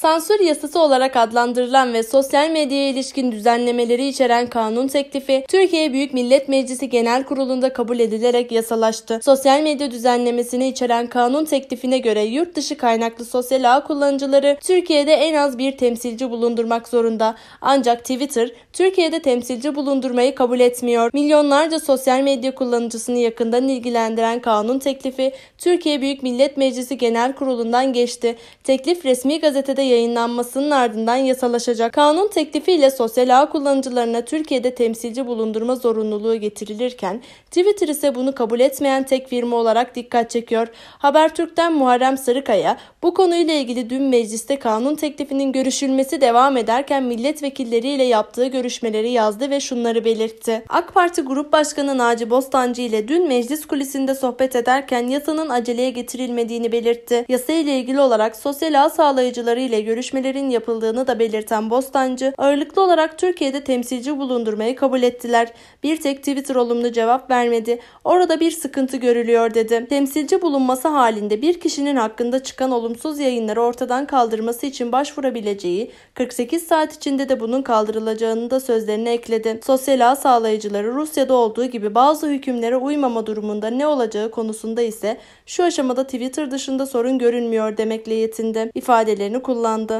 Sansür yasası olarak adlandırılan ve sosyal medyaya ilişkin düzenlemeleri içeren kanun teklifi Türkiye Büyük Millet Meclisi Genel Kurulu'nda kabul edilerek yasalaştı. Sosyal medya düzenlemesini içeren kanun teklifine göre yurt dışı kaynaklı sosyal ağ kullanıcıları Türkiye'de en az bir temsilci bulundurmak zorunda. Ancak Twitter Türkiye'de temsilci bulundurmayı kabul etmiyor. Milyonlarca sosyal medya kullanıcısını yakından ilgilendiren kanun teklifi Türkiye Büyük Millet Meclisi Genel Kurulu'ndan geçti. Teklif resmi gazetede yayınlanmasının ardından yasalaşacak kanun teklifiyle sosyal ağ kullanıcılarına Türkiye'de temsilci bulundurma zorunluluğu getirilirken Twitter ise bunu kabul etmeyen tek firma olarak dikkat çekiyor. Habertürk'ten Muharrem Sarıkaya bu konuyla ilgili dün mecliste kanun teklifinin görüşülmesi devam ederken milletvekilleriyle yaptığı görüşmeleri yazdı ve şunları belirtti. AK Parti Grup Başkanı Naci Bostancı ile dün meclis kulisinde sohbet ederken yasanın aceleye getirilmediğini belirtti. Yasa ile ilgili olarak sosyal ağ sağlayıcıları ile görüşmelerin yapıldığını da belirten Bostancı, ağırlıklı olarak Türkiye'de temsilci bulundurmayı kabul ettiler. Bir tek Twitter olumlu cevap vermedi. Orada bir sıkıntı görülüyor dedi. Temsilci bulunması halinde bir kişinin hakkında çıkan olumsuz yayınları ortadan kaldırması için başvurabileceği, 48 saat içinde de bunun kaldırılacağını da sözlerine ekledi. Sosyal ağ sağlayıcıları Rusya'da olduğu gibi bazı hükümlere uymama durumunda ne olacağı konusunda ise şu aşamada Twitter dışında sorun görünmüyor demekle yetindi. İfadelerini kullandı tutuklandı.